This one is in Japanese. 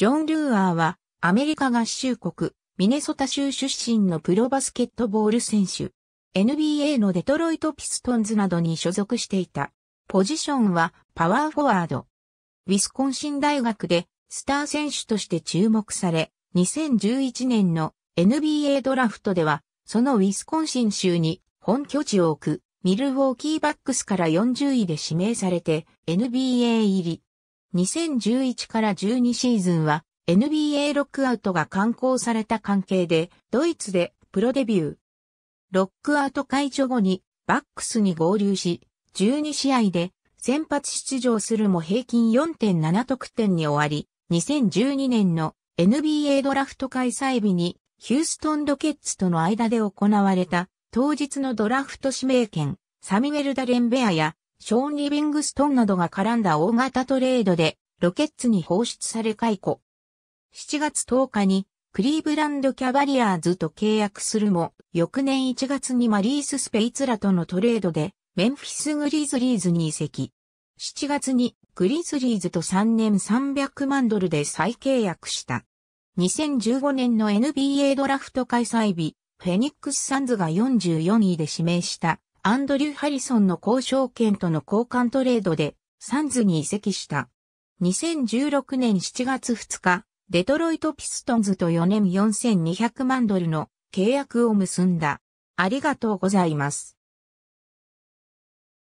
ジョン・ルーアーは、アメリカ合衆国、ミネソタ州出身のプロバスケットボール選手。NBA のデトロイト・ピストンズなどに所属していた。ポジションはパワーフォワード。ウィスコンシン大学でスター選手として注目され、2011年の NBA ドラフトでは、そのウィスコンシン州に本拠地を置くミルウォーキーバックスから40位で指名されて NBA 入り。2011から12シーズンは NBA ロックアウトが刊行された関係でドイツでプロデビュー。ロックアウト解除後にバックスに合流し12試合で先発出場するも平均4.7得点に終わり2012年の NBA ドラフト開催日にヒューストンロケッツとの間で行われた当日のドラフト指名権サミュエル・ダレンベアやショーン・リビングストンなどが絡んだ大型トレードで、ロケッツに放出され解雇。7月10日に、クリーブランド・キャバリアーズと契約するも、翌年1月にマリース・スペイツらとのトレードで、メンフィス・グリズリーズに移籍。7月にグリズリーズと3年300万ドルで再契約した。2015年の NBA ドラフト開催日、フェニックス・サンズが44位で指名したアンドリュー・ハリソンの交渉権との交換トレードでサンズに移籍した。2016年7月2日、デトロイト・ピストンズと4年4200万ドルの契約を結んだ。ありがとうございます。